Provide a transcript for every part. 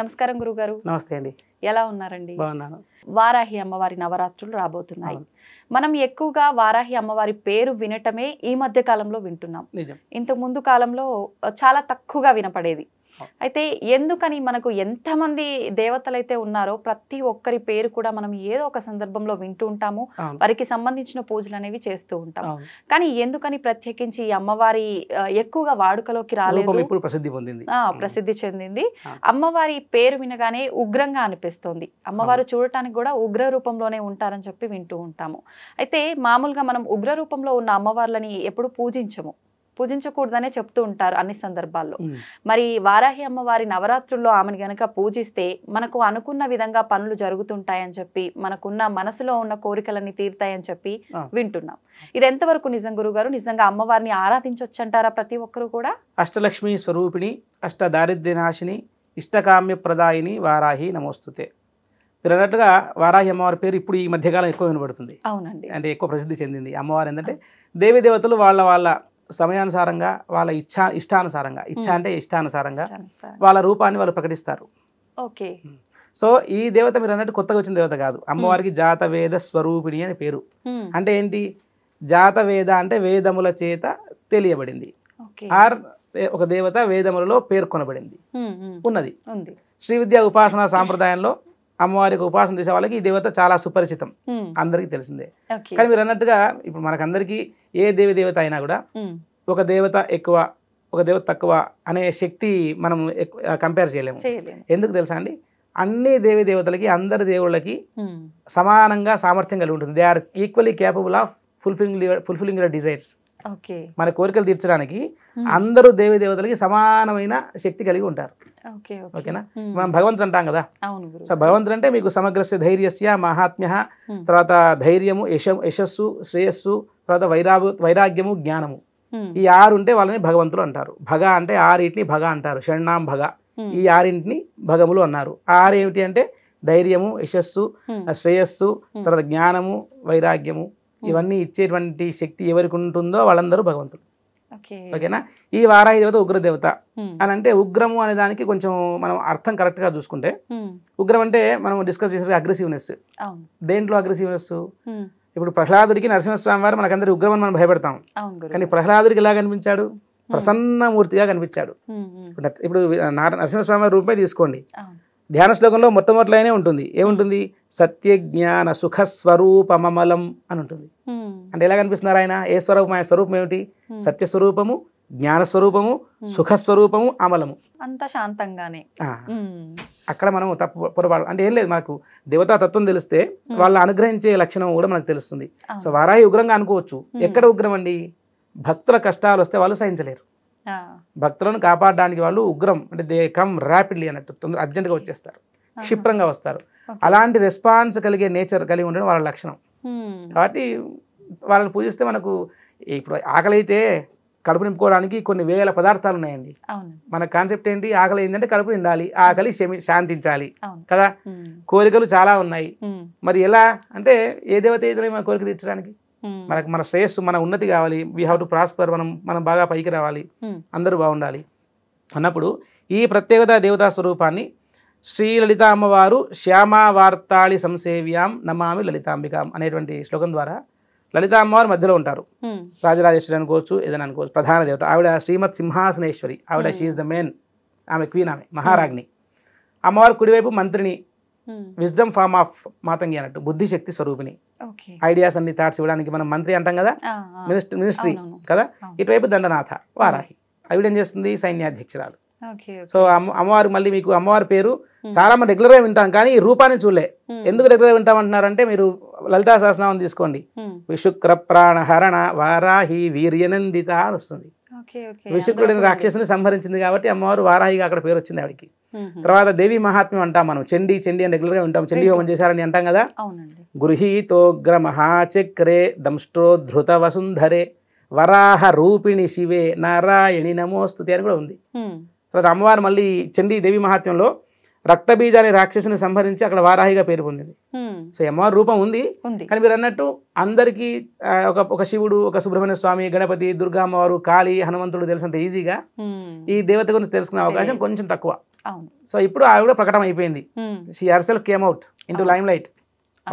నమస్కారం గురుగారు నమస్తే అండి ఎలా ఉన్నారండి బాగున్నాను వారాహి అమ్మవారి నవరాత్రులు రాబోతున్నాయి మనం ఎక్కువగా వారాహి అమ్మవారి పేరు వినటమే ఈ మధ్య కాలంలో వింటున్నాం ఇంతకు ముందు కాలంలో చాలా తక్కువగా వినపడేది అయితే ఎందుకని మనకు ఎంతమంది దేవతలు అయితే ఉన్నారో ప్రతి ఒక్కరి పేరు కూడా మనం ఏదో ఒక సందర్భంలో వింటూ ఉంటాము వారికి సంబంధించిన పూజలు అనేవి చేస్తూ ఉంటాం కానీ ఎందుకని ప్రత్యేకించి అమ్మవారి ఎక్కువగా వాడుకలోకి రాలేదు ప్రసిద్ధి పొందింది ప్రసిద్ధి చెందింది అమ్మవారి పేరు వినగానే ఉగ్రంగా అనిపిస్తోంది అమ్మవారు చూడటానికి కూడా ఉగ్ర రూపంలోనే ఉంటారని చెప్పి వింటూ ఉంటాము అయితే మామూలుగా మనం ఉగ్ర రూపంలో ఉన్న అమ్మవార్లని ఎప్పుడు పూజించము పూజించకూడదనే చెప్తూ ఉంటారు అన్ని సందర్భాల్లో మరి వారాహి అమ్మవారి నవరాత్రుల్లో ఆమెను గనక పూజిస్తే మనకు అనుకున్న విధంగా పనులు జరుగుతుంటాయని చెప్పి మనకున్న మనసులో ఉన్న కోరికలన్నీ తీరుతాయని చెప్పి వింటున్నాం ఇది ఎంతవరకు నిజం గురుగారు నిజంగా అమ్మవారిని ఆరాధించొచ్చంటారా ప్రతి ఒక్కరు కూడా అష్టలక్ష్మి స్వరూపిణి అష్ట దారిద్ర్యనాశిని ఇష్టకామ్య ప్రదాయిని వారాహి నమోస్తుతే మీరు అన్నట్టుగా వారాహి అమ్మవారి పేరు ఇప్పుడు ఈ మధ్యకాలం ఎక్కువ వినబడుతుంది అవునండి అంటే ఎక్కువ ప్రసిద్ధి చెందింది అమ్మవారు ఏంటంటే దేవీ దేవతలు వాళ్ళ వాళ్ళ సమయానుసారంగా వాళ్ళ ఇచ్చా ఇష్టానుసారంగా ఇచ్చ అంటే ఇష్టానుసారంగా వాళ్ళ రూపాన్ని వాళ్ళు ప్రకటిస్తారు ఓకే సో ఈ దేవత మీరు అన్నట్టు కొత్తగా వచ్చిన దేవత కాదు అమ్మవారికి జాతవేద స్వరూపిణి అని పేరు అంటే ఏంటి జాతవేద అంటే వేదముల చేత తెలియబడింది ఆర్ ఒక దేవత వేదములలో పేర్కొనబడింది ఉన్నది శ్రీ విద్యా ఉపాసన సాంప్రదాయంలో అమ్మవారికి ఉపాసన చేసే వాళ్ళకి ఈ దేవత చాలా సుపరిచితం hmm. అందరికీ తెలిసిందే కానీ మీరు అన్నట్టుగా ఇప్పుడు మనకందరికి ఏ దేవి దేవత అయినా కూడా hmm. ఒక దేవత ఎక్కువ ఒక దేవత తక్కువ అనే శక్తి మనం కంపేర్ చేయలేము ఎందుకు తెలుసా అండి అన్ని దేవి దేవతలకి అందరి దేవుళ్ళకి hmm. సమానంగా సామర్థ్యం కలిగి ఉంటుంది they are equally capable of fulfilling fulfilling your desires మన కోరికలు తీర్చడానికి అందరూ దేవి దేవతలకి సమానమైన శక్తి కలిగి ఉంటారు ఓకేనా మనం భగవంతుడు అంటాం కదా సో భగవంతుడు అంటే మీకు సమగ్రస్య ధైర్యస్య మహాత్మ్య తర్వాత ధైర్యము యశ యశస్సు శ్రేయస్సు తర్వాత వైరాగ వైరాగ్యము జ్ఞానము ఈ ఆరు ఉంటే వాళ్ళని భగవంతులు అంటారు భగ అంటే ఆరింటిని భగ అంటారు షణ్ణాం భగ ఈ ఆరింటిని భగములు అన్నారు ఆరు ఏమిటి అంటే ధైర్యము యశస్సు శ్రేయస్సు తర్వాత జ్ఞానము వైరాగ్యము ఇవన్నీ ఇచ్చేటువంటి శక్తి ఎవరికి ఉంటుందో వాళ్ళందరూ భగవంతులు ఓకేనా ఈ వారాయి దేవత ఉగ్రదేవత అని అంటే ఉగ్రము అనే దానికి కొంచెం మనం అర్థం కరెక్ట్ గా చూసుకుంటే ఉగ్రం అంటే మనం డిస్కస్ చేసే అగ్రెసివ్నెస్ దేంట్లో అగ్రెసివ్నెస్ ఇప్పుడు ప్రహ్లాదుడికి నరసింహస్వామి వారు మనకందరూ ఉగ్రం అని మనం భయపడతాం కానీ ప్రహ్లాదుడికి ఎలా కనిపించాడు ప్రసన్నమూర్తిగా కనిపించాడు ఇప్పుడు నరసింహస్వామి వారి రూపే తీసుకోండి ధ్యాన శ్లోకంలో మొట్టమొదటిలోనే ఉంటుంది ఏముంటుంది సత్య జ్ఞాన సుఖ సుఖస్వరూపమలం అని ఉంటుంది అంటే ఎలా కనిపిస్తున్నారు ఆయన ఏ స్వరూపం ఆయన స్వరూపం ఏమిటి సత్యస్వరూపము జ్ఞానస్వరూపము సుఖస్వరూపము అమలము అంత శాంతంగానే అక్కడ మనం తప్పు పొరపాటు అంటే ఏం లేదు మనకు దేవతా తత్వం తెలిస్తే వాళ్ళు అనుగ్రహించే లక్షణం కూడా మనకు తెలుస్తుంది సో వారాయి ఉగ్రంగా అనుకోవచ్చు ఎక్కడ ఉగ్రం అండి భక్తుల కష్టాలు వస్తే వాళ్ళు సహించలేరు భక్తులను కాపాడడానికి వాళ్ళు ఉగ్రం అంటే దే కమ్ ర్యాపిడ్లీ అన్నట్టు తొందర అర్జెంట్గా వచ్చేస్తారు క్షిప్రంగా వస్తారు అలాంటి రెస్పాన్స్ కలిగే నేచర్ కలిగి ఉండడం వాళ్ళ లక్షణం కాబట్టి వాళ్ళని పూజిస్తే మనకు ఇప్పుడు ఆకలి అయితే కడుపు నింపుకోవడానికి కొన్ని వేల పదార్థాలు ఉన్నాయండి మన కాన్సెప్ట్ ఏంటి ఆకలి ఏంటంటే కడుపు నిండాలి ఆకలి శాంతించాలి కదా కోరికలు చాలా ఉన్నాయి మరి ఎలా అంటే ఏ దేవత ఏదైనా కోరిక తీర్చడానికి మనకు మన శ్రేయస్సు మన ఉన్నతి కావాలి వీ హ్యావ్ టు ప్రాస్పర్ మనం మనం బాగా పైకి రావాలి అందరూ బాగుండాలి అన్నప్పుడు ఈ ప్రత్యేకత దేవతా స్వరూపాన్ని శ్రీ లలిత అమ్మవారు శ్యామా వార్తాళి సంసేవ్యాం నమామి లలితాంబికాం అనేటువంటి శ్లోకం ద్వారా లలిత అమ్మవారు మధ్యలో ఉంటారు రాజరాజేశ్వరి అనుకోవచ్చు ఏదైనా అనుకోవచ్చు ప్రధాన దేవత ఆవిడ శ్రీమత్ సింహాసనేశ్వరి ఆవిడ షీఈస్ ద మెయిన్ ఆమె క్వీన్ ఆమె మహారాజ్ని అమ్మవారు కుడివైపు మంత్రిని విజ్డమ్ ఫార్మ్ ఆఫ్ మాతంగి అన్నట్టు బుద్ధి శక్తి స్వరూపిణి ఐడియాస్ అన్ని థాట్స్ ఇవ్వడానికి మనం మంత్రి అంటాం కదా మినిస్టర్ మినిస్ట్రీ కదా ఇటువైపు దండనాథ hmm. వారాహి ఆవిడ ఏం చేస్తుంది సైన్యాధ్యక్షురాలు సో అమ్మవారు మళ్ళీ మీకు అమ్మవారి పేరు hmm. చాలా మంది రెగ్యులర్ గా వింటాం కానీ ఈ రూపాన్ని చూడలే hmm. ఎందుకు రెగ్యులర్ వింటాం అంటున్నారంటే మీరు లలితా సహస్రనామం తీసుకోండి విశుక్ర ప్రాణ హరణ వారాహి వీర్యనందిత అని వస్తుంది విషకుడిని రాక్షసుని సంహరించింది కాబట్టి అమ్మవారు వారాహిగా అక్కడ పేరు వచ్చింది ఆవిడికి తర్వాత దేవి మహాత్మ్యం అంటాం మనం చండి చండి అని రెగ్యులర్గా ఉంటాం చండి హోమం చేశారని అంటాం కదా గృహీతోగ్ర మహాచక్రే దంష్టో ధృత వసుంధరే వరాహ రూపిణి శివే నారాయణి నమోస్తుతి అని కూడా ఉంది తర్వాత అమ్మవారు మళ్ళీ చండి దేవి మహాత్మ్యంలో రక్తబీజ అనే రాక్షసుని సంహరించి అక్కడ వారాహిగా పేరు పొందింది సో అమ్మవారి రూపం ఉంది కానీ మీరు అన్నట్టు అందరికీ ఒక ఒక శివుడు ఒక సుబ్రహ్మణ్య స్వామి గణపతి దుర్గా అమ్మవారు కాళీ హనుమంతుడు తెలిసినంత ఈజీగా ఈ దేవత గురించి తెలుసుకునే అవకాశం కొంచెం తక్కువ సో ఇప్పుడు ఆవిడ ప్రకటన అయిపోయింది she herself came out to limelight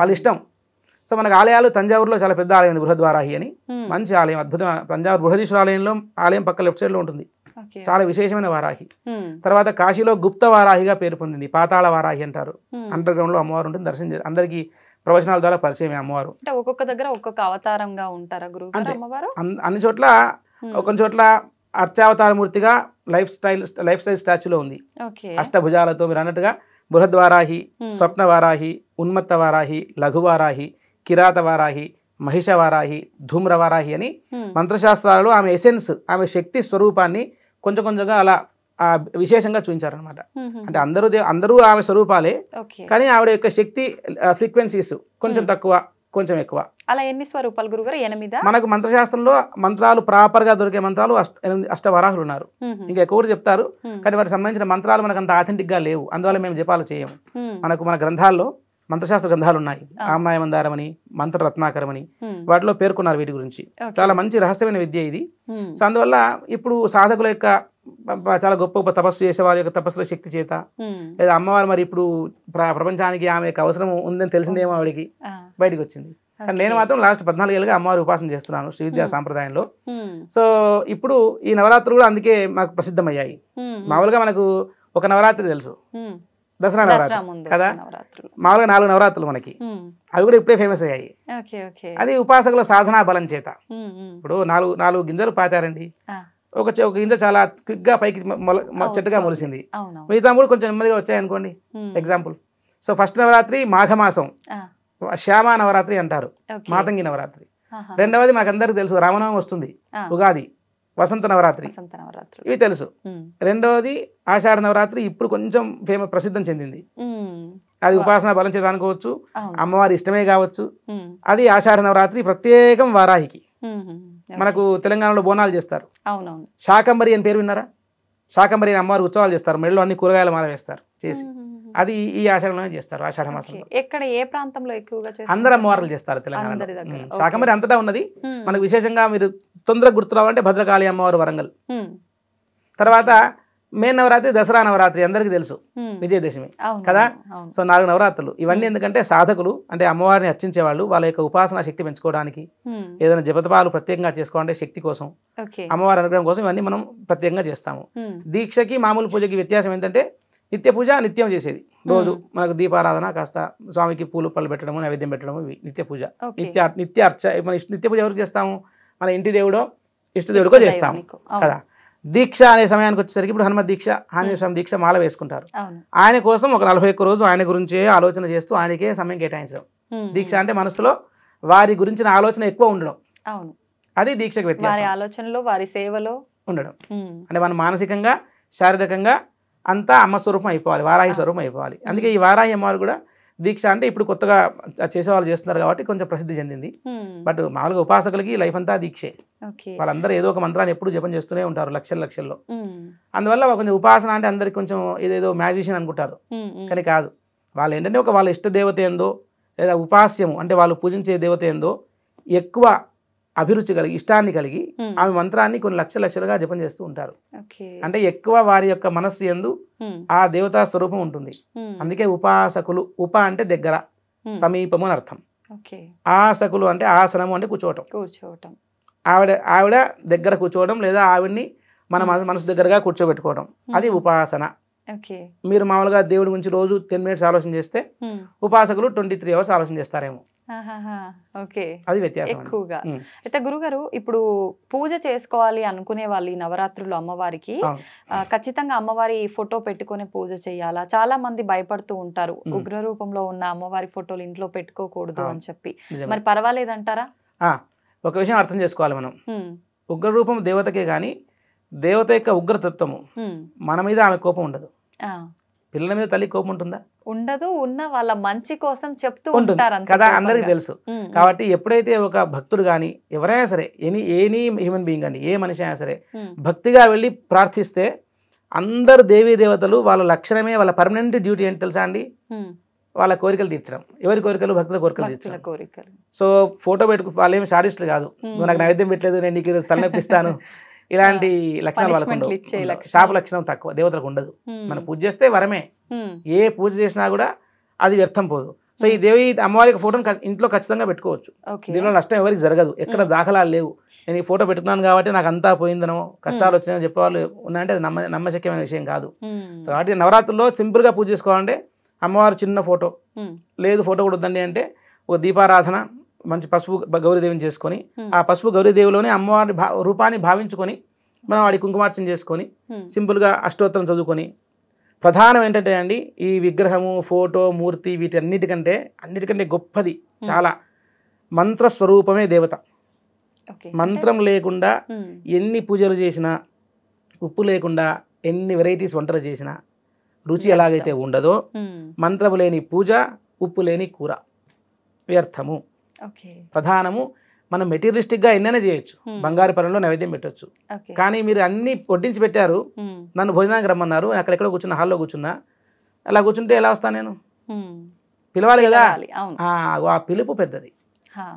వాళ్ళ ఇష్టం సో మనకు ఆలయాలు తంజావూరులో చాలా పెద్ద ఆలయం ఉంది బృహద్వారాహి అని మంచి ఆలయం అద్భుతం తంజావూరు బృహదీశ్వర ఆలయంలో ఆలయం పక్క లెఫ్ట్ సైడ్లో ఉంటుంది చాలా విశేషమైన వారాహి తర్వాత కాశీలో గుప్త వారాహిగా పేరు పొందింది పాతాళ వారాహి అంటారు అండర్ గ్రౌండ్ లో అమ్మవారు ఉంటుంది దర్శనం అందరికీ ప్రవచనాల ద్వారా పరిచయం అమ్మవారు అంటే ఒక్కొక్క దగ్గర ఒక్కొక్క అవతారంగా ఉంటారా అన్ని చోట్ల కొన్ని చోట్ల మూర్తిగా లైఫ్ స్టైల్ లైఫ్ స్టైల్ స్టాచ్యూలో ఉంది అష్టభుజాలతో మీరు అన్నట్టుగా బృహద్వారాహి స్వప్న వారాహి ఉన్మత్త వారాహి లఘువారాహి కిరాత వారాహి మహిష వారాహి ధూమ్ర వారాహి అని మంత్రశాస్త్రాలలో ఆమె ఎసెన్స్ ఆమె శక్తి స్వరూపాన్ని కొంచెం కొంచెంగా అలా విశేషంగా చూపించారనమాట అంటే అందరూ అందరూ ఆమె స్వరూపాలే కానీ ఆవిడ యొక్క శక్తి ఫ్రీక్వెన్సీస్ కొంచెం తక్కువ కొంచెం ఎక్కువ అలా ఎన్ని స్వరూపాలు గురుగారు ఎనిమిది మనకు మంత్రశాస్త్రంలో మంత్రాలు ప్రాపర్ గా దొరికే మంత్రాలు అష్ట అష్టవరాహులు ఉన్నారు ఇంకా ఎక్కువ చెప్తారు కానీ వాటికి సంబంధించిన మంత్రాలు మనకు అంత ఆథెంటిక్ గా లేవు అందువల్ల మేము జపాలు చేయము మనకు మన గ్రంథాల్లో మంత్రశాస్త్ర గ్రంథాలు ఉన్నాయి ఆమ్నాయ మందారమని మంత్ర రత్నాకరమని వాటిలో పేర్కొన్నారు వీటి గురించి చాలా మంచి రహస్యమైన విద్య ఇది సో అందువల్ల ఇప్పుడు సాధకుల యొక్క చాలా గొప్ప గొప్ప తపస్సు చేసే వారి యొక్క తపస్సుల శక్తి చేత లేదా అమ్మవారు మరి ఇప్పుడు ప్రపంచానికి ఆమె యొక్క అవసరం ఉందని తెలిసిందేమో ఆవిడికి బయటకు వచ్చింది కానీ నేను మాత్రం లాస్ట్ పద్నాలుగు ఏళ్ళుగా అమ్మవారి ఉపాసన చేస్తున్నాను శ్రీ విద్యా సాంప్రదాయంలో సో ఇప్పుడు ఈ నవరాత్రులు కూడా అందుకే మాకు ప్రసిద్ధమయ్యాయి మామూలుగా మనకు ఒక నవరాత్రి తెలుసు దసరా నవరాత్రి కదా మామూలుగా నాలుగు నవరాత్రులు మనకి అవి కూడా ఇప్పుడే ఫేమస్ అయ్యాయి అది ఉపాసకుల సాధనా బలం చేత ఇప్పుడు నాలుగు నాలుగు గింజలు పాతారండి ఒక ఒక గింజ చాలా క్విక్ గా పైకి చెట్టుగా మొలిసింది మిగతా కూడా కొంచెం నెమ్మదిగా వచ్చాయి అనుకోండి ఎగ్జాంపుల్ సో ఫస్ట్ నవరాత్రి మాఘమాసం శ్యామ నవరాత్రి అంటారు మాతంగి నవరాత్రి రెండవది మాకందరికి తెలుసు రామనవమి వస్తుంది ఉగాది వసంత నవరాత్రి వసంత నవరాత్రి ఇవి తెలుసు రెండవది ఆషాఢ నవరాత్రి ఇప్పుడు కొంచెం ఫేమస్ ప్రసిద్ధం చెందింది అది ఉపాసన బలం చేత అనుకోవచ్చు అమ్మవారి ఇష్టమే కావచ్చు అది ఆషాఢ నవరాత్రి ప్రత్యేకం వారాహికి మనకు తెలంగాణలో బోనాలు చేస్తారు శాకంబరి అని పేరు విన్నారా శాకంబరి అమ్మవారి ఉత్సవాలు చేస్తారు మెడలో అన్ని కూరగాయల మాల వేస్తారు చేసి అది ఈ ఆషాఢంలోనే చేస్తారు ఆషాఢ మాసంలో ఎక్కడ ఏ ప్రాంతంలో ఎక్కువగా అందరూ అమ్మవార్లు చేస్తారు తెలంగాణ శాఖమరి అంతటా ఉన్నది మనకు విశేషంగా మీరు తొందరగా గుర్తు రావాలంటే భద్రకాళి అమ్మవారు వరంగల్ తర్వాత మే నవరాత్రి దసరా నవరాత్రి అందరికీ తెలుసు విజయదశమి కదా సో నాలుగు నవరాత్రులు ఇవన్నీ ఎందుకంటే సాధకులు అంటే అమ్మవారిని అర్చించే వాళ్ళు వాళ్ళ యొక్క ఉపాసనా శక్తి పెంచుకోవడానికి ఏదైనా జపతపాలు ప్రత్యేకంగా చేసుకోవాలంటే శక్తి కోసం అమ్మవారి అనుగ్రహం కోసం ఇవన్నీ మనం ప్రత్యేకంగా చేస్తాము దీక్షకి మామూలు పూజకి వ్యత్యాసం ఏంటంటే నిత్య పూజ నిత్యం చేసేది రోజు మనకు దీపారాధన కాస్త స్వామికి పూలు పళ్ళు పెట్టడము నైవేద్యం పెట్టడము ఇవి నిత్య పూజ నిత్య నిత్య అర్చ మన నిత్య పూజ ఎవరు చేస్తాము మన ఇంటి దేవుడో ఇష్టదేవుడికో చేస్తాము కదా దీక్ష అనే సమయానికి వచ్చేసరికి ఇప్పుడు హనుమ దీక్ష ఆంజనేయ దీక్ష మాల వేసుకుంటారు ఆయన కోసం ఒక నలభై ఒక్క రోజు ఆయన గురించే ఆలోచన చేస్తూ ఆయనకే సమయం కేటాయించడం దీక్ష అంటే మనసులో వారి గురించిన ఆలోచన ఎక్కువ ఉండడం అది దీక్షకు వ్యత్యాసం ఆలోచనలో వారి సేవలో ఉండడం అంటే మనం మానసికంగా శారీరకంగా అంతా అమ్మ స్వరూపం అయిపోవాలి వారాహి స్వరూపం అయిపోవాలి అందుకే ఈ వారాహి అమ్మవారు కూడా దీక్ష అంటే ఇప్పుడు కొత్తగా చేసేవాళ్ళు చేస్తున్నారు కాబట్టి కొంచెం ప్రసిద్ధి చెందింది బట్ మామూలుగా ఉపాసకులకి లైఫ్ అంతా దీక్షే వాళ్ళందరూ ఏదో ఒక మంత్రాన్ని ఎప్పుడు జపం చేస్తూనే ఉంటారు లక్షల లక్షల్లో అందువల్ల కొంచెం ఉపాసన అంటే అందరికి కొంచెం ఏదేదో మ్యాజిషియన్ అనుకుంటారు కానీ కాదు వాళ్ళు ఏంటంటే ఒక వాళ్ళ ఇష్ట దేవత ఏందో లేదా ఉపాస్యము అంటే వాళ్ళు పూజించే దేవత ఏందో ఎక్కువ అభిరుచి కలిగి ఇష్టాన్ని కలిగి ఆమె మంత్రాన్ని కొన్ని లక్ష లక్షలుగా జపం చేస్తూ ఉంటారు అంటే ఎక్కువ వారి యొక్క మనస్సు ఎందు ఆ దేవతా స్వరూపం ఉంటుంది అందుకే ఉపాసకులు ఉప అంటే దగ్గర సమీపము అని అర్థం ఆసకులు అంటే ఆసనము అంటే కూర్చోవటం కూర్చోవటం ఆవిడ ఆవిడ దగ్గర కూర్చోవడం లేదా ఆవిడ్ని మన మనసు దగ్గరగా కూర్చోబెట్టుకోవడం అది ఉపాసన మీరు మామూలుగా దేవుడి గురించి రోజు టెన్ మినిట్స్ ఆలోచన చేస్తే ఉపాసకులు ట్వంటీ త్రీ అవర్స్ ఆలోచన చేస్తారేమో ఓకే అది వ్యత్యాసం ఎక్కువగా అయితే గురుగారు ఇప్పుడు పూజ చేసుకోవాలి అనుకునే వాళ్ళు ఈ నవరాత్రులు అమ్మవారికి ఖచ్చితంగా అమ్మవారి ఫోటో పెట్టుకుని పూజ చేయాలా చాలా మంది భయపడుతూ ఉంటారు ఉగ్ర రూపంలో ఉన్న అమ్మవారి ఫోటోలు ఇంట్లో పెట్టుకోకూడదు అని చెప్పి మరి పర్వాలేదంటారా ఒక విషయం అర్థం చేసుకోవాలి మనం ఉగ్ర రూపం దేవతకే కానీ దేవత యొక్క ఉగ్రతత్వము మన మీద ఆమె కోపం ఉండదు పిల్లల మీద తల్లి కోపం ఉంటుందా ఉండదు ఉన్న వాళ్ళ మంచి కోసం చెప్తూ ఉంటారు కదా అందరికి తెలుసు కాబట్టి ఎప్పుడైతే ఒక భక్తుడు కానీ ఎవరైనా సరే ఎనీ ఎనీ హ్యూమన్ బీయింగ్ అండి ఏ మనిషి అయినా సరే భక్తిగా వెళ్ళి ప్రార్థిస్తే అందరు దేవీ దేవతలు వాళ్ళ లక్షణమే వాళ్ళ పర్మనెంట్ డ్యూటీ ఏంటి తెలుసా అండి వాళ్ళ కోరికలు తీర్చడం ఎవరి కోరికలు భక్తుల కోరికలు తీర్చడం కోరికలు సో ఫోటో పెట్టుకు వాళ్ళు ఏమి శారీస్టులు కాదు నువ్వు నాకు నైవేద్యం పెట్టలేదు నేను నీకు తలనొప్పిస్తాను ఇలాంటి లక్షణాలు వాళ్ళకు శాప లక్షణం తక్కువ దేవతలకు ఉండదు మనం పూజ చేస్తే వరమే ఏ పూజ చేసినా కూడా అది వ్యర్థం పోదు సో ఈ దేవి అమ్మవారికి ఫోటోని ఇంట్లో ఖచ్చితంగా పెట్టుకోవచ్చు దీనిలో నష్టం ఎవరికి జరగదు ఎక్కడ దాఖలాలు లేవు నేను ఈ ఫోటో పెట్టుకున్నాను కాబట్టి నాకు అంతా పోయిందనో కష్టాలు వచ్చినాయని చెప్పేవాళ్ళు ఉన్నాయంటే అది నమ్మ నమ్మశక్యమైన విషయం కాదు సో కాబట్టి నవరాత్రుల్లో సింపుల్గా పూజ చేసుకోవాలంటే అమ్మవారు చిన్న ఫోటో లేదు ఫోటో కూడా వద్దండి అంటే ఒక దీపారాధన మంచి పసుపు గౌరీదేవిని చేసుకొని ఆ పసుపు గౌరీదేవిలోనే అమ్మవారి రూపాన్ని భావించుకొని మనం వాడి కుంకుమార్చన చేసుకొని సింపుల్గా అష్టోత్తరం చదువుకొని ప్రధానం ఏంటంటే అండి ఈ విగ్రహము ఫోటో మూర్తి వీటన్నిటికంటే అన్నిటికంటే గొప్పది చాలా మంత్ర స్వరూపమే దేవత మంత్రం లేకుండా ఎన్ని పూజలు చేసినా ఉప్పు లేకుండా ఎన్ని వెరైటీస్ వంటలు చేసినా రుచి ఎలాగైతే ఉండదో మంత్రము లేని పూజ ఉప్పు లేని కూర వ్యర్థము ప్రధానము మనం మెటీరియలిస్టిక్గా ఎన్నైనా చేయొచ్చు బంగారు పరంలో నైవేద్యం పెట్టచ్చు కానీ మీరు అన్ని వడ్డించి పెట్టారు నన్ను భోజనానికి రమ్మన్నారు అక్కడెక్కడ కూర్చున్న హాల్లో కూర్చున్నా అలా కూర్చుంటే ఎలా వస్తాను నేను పిలవాలి కదా ఆ పిలుపు పెద్దది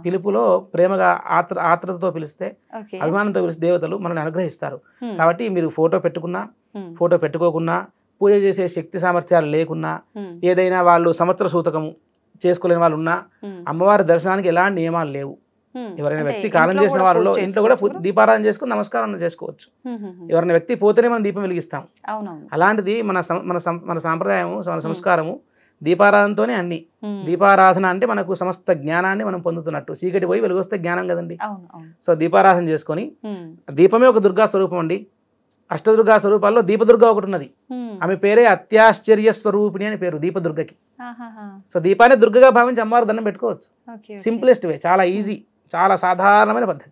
పిలుపులో ప్రేమగా ఆత్ర ఆత్రతతో పిలిస్తే అభిమానంతో పిలిస్తే దేవతలు మనల్ని అనుగ్రహిస్తారు కాబట్టి మీరు ఫోటో పెట్టుకున్నా ఫోటో పెట్టుకోకున్నా పూజ చేసే శక్తి సామర్థ్యాలు లేకున్నా ఏదైనా వాళ్ళు సంవత్సర సూతకము చేసుకోలేని వాళ్ళు ఉన్నా అమ్మవారి దర్శనానికి ఎలాంటి నియమాలు లేవు ఎవరైనా వ్యక్తి కాలం చేసిన వాళ్ళలో ఇంట్లో కూడా దీపారాధన చేసుకుని నమస్కారం చేసుకోవచ్చు ఎవరైనా వ్యక్తి పోతేనే మనం దీపం వెలిగిస్తాం అలాంటిది మన మన మన సాంప్రదాయము మన సంస్కారము దీపారాధనతోనే అన్ని దీపారాధన అంటే మనకు సమస్త జ్ఞానాన్ని మనం పొందుతున్నట్టు చీకటి పోయి వెలుగొస్తే జ్ఞానం కదండి సో దీపారాధన చేసుకొని దీపమే ఒక దుర్గా స్వరూపం అండి అష్టదుర్గా స్వరూపాల్లో దీపదుర్గ ఒకటి ఉన్నది ఆమె పేరే అత్యాశ్చర్య స్వరూపిణి అని పేరు దీపదుర్గకి సో దీపాన్ని దుర్గగా భావించి అమ్మవారు దండం పెట్టుకోవచ్చు సింప్లెస్ట్ వే చాలా ఈజీ చాలా సాధారణమైన పద్ధతి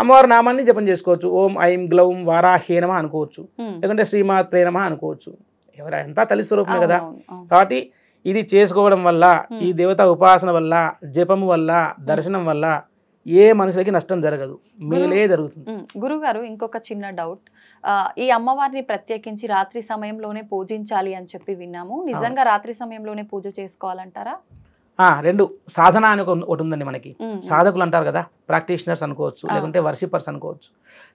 అమ్మవారి నామాన్ని జపం చేసుకోవచ్చు ఓం ఐం గ్లౌం వారాహేనమ అనుకోవచ్చు లేకుంటే శ్రీమాత్రేనమా అనుకోవచ్చు ఎవరంతా తల్లి స్వరూపమే కదా కాబట్టి ఇది చేసుకోవడం వల్ల ఈ దేవత ఉపాసన వల్ల జపం వల్ల దర్శనం వల్ల ఏ మనుషులకి నష్టం జరగదు మేలే జరుగుతుంది గురుగారు ఇంకొక చిన్న డౌట్ ఈ అమ్మవారిని ప్రత్యేకించి రాత్రి సమయంలోనే పూజించాలి అని చెప్పి విన్నాము నిజంగా రాత్రి సమయంలోనే పూజ చేసుకోవాలంటారా రెండు సాధన అని ఒకటి ఉందండి మనకి సాధకులు అంటారు కదా ప్రాక్టీషనర్స్ అనుకోవచ్చు లేకుంటే వర్షిపర్స్ అనుకోవచ్చు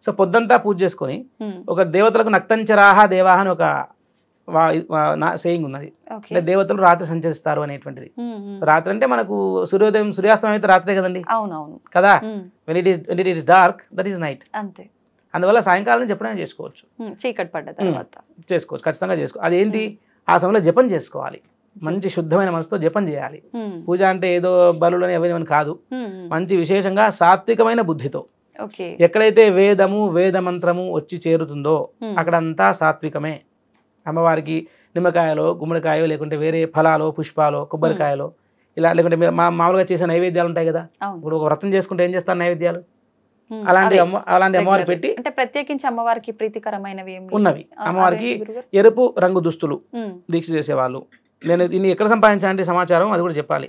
సో పొద్దంతా పూజ చేసుకొని ఒక దేవతలకు నక్తంచరాహ దేవాహ అని ఒక సేయింగ్ ఉన్నది అంటే దేవతలు రాత్రి సంచరిస్తారు అనేటువంటిది రాత్రి అంటే మనకు సూర్యోదయం సూర్యాస్తమయం అయితే రాత్రే కదండి అవునవును కదా when it is when it is dark that is night అంతే అందువల్ల సాయంకాలం నుంచి ఎప్పుడైనా చేసుకోవచ్చు చీకటి పడ్డ తర్వాత చేసుకోవచ్చు ఖచ్చితంగా చేసుకో అదేంటి ఆ సమయంలో జపం చేసుకోవాలి మంచి శుద్ధమైన మనసుతో జపం చేయాలి పూజ అంటే ఏదో బలులని ఎవరివని కాదు మంచి విశేషంగా సాత్వికమైన బుద్ధితో ఎక్కడైతే వేదము వేద మంత్రము వచ్చి చేరుతుందో అక్కడంతా సాత్వికమే అమ్మవారికి నిమ్మకాయలో గుమ్మడికాయో లేకుంటే వేరే ఫలాలు పుష్పాలు కొబ్బరికాయలో ఇలా లేకుంటే మా మామూలుగా చేసే నైవేద్యాలు ఉంటాయి కదా ఇప్పుడు ఒక వ్రతం చేసుకుంటే ఏం చేస్తారు నైవేద్యాలు అలాంటి అమ్మ అలాంటి అమ్మవారి పెట్టి అంటే ప్రత్యేకించి అమ్మవారికి ప్రీతికరమైనవి ఉన్నవి అమ్మవారికి ఎరుపు రంగు దుస్తులు దీక్ష చేసేవాళ్ళు నేను దీన్ని ఎక్కడ సంపాదించాలంటే సమాచారం అది కూడా చెప్పాలి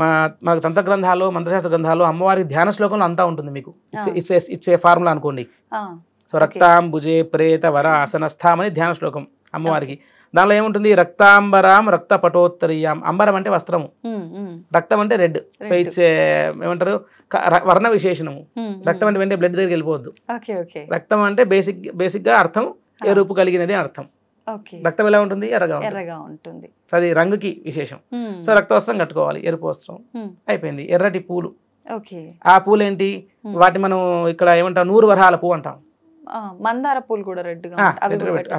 మా మనకు తంత్ర గ్రంథాలు మంత్రశాస్త్ర గ్రంథాలు అమ్మవారి ధ్యాన శ్లోకంలో అంతా ఉంటుంది మీకు ఇట్స్ ఇట్స్ ఏ ఫార్ములా అనుకోండి సో రక్తాంబుజే ప్రేత వర ఆసనస్థామని ధ్యాన శ్లోకం అమ్మవారికి దానిలో ఏముంటుంది రక్తాంబరం రక్త పటోత్తరీయం అంబరం అంటే వస్త్రము రక్తం అంటే రెడ్ సో ఇట్స్ ఏమంటారు వర్ణ విశేషణము రక్తం అంటే వెంటనే బ్లడ్ దగ్గరికి వెళ్ళిపోవద్దు రక్తం అంటే బేసిక్ బేసిక్గా అర్థం ఎరుపు కలిగినది అర్థం రక్తం ఎలా ఉంటుంది ఎర్రగా ఉంటుంది సో అది రంగుకి విశేషం సో రక్త వస్త్రం కట్టుకోవాలి ఎరుపు వస్త్రం అయిపోయింది ఎర్రటి పూలు ఆ పూలేంటి వాటి మనం ఇక్కడ ఏమంటాం నూరు వరహాల పువ్వు అంటాం మందార పూలు కూడా రెడ్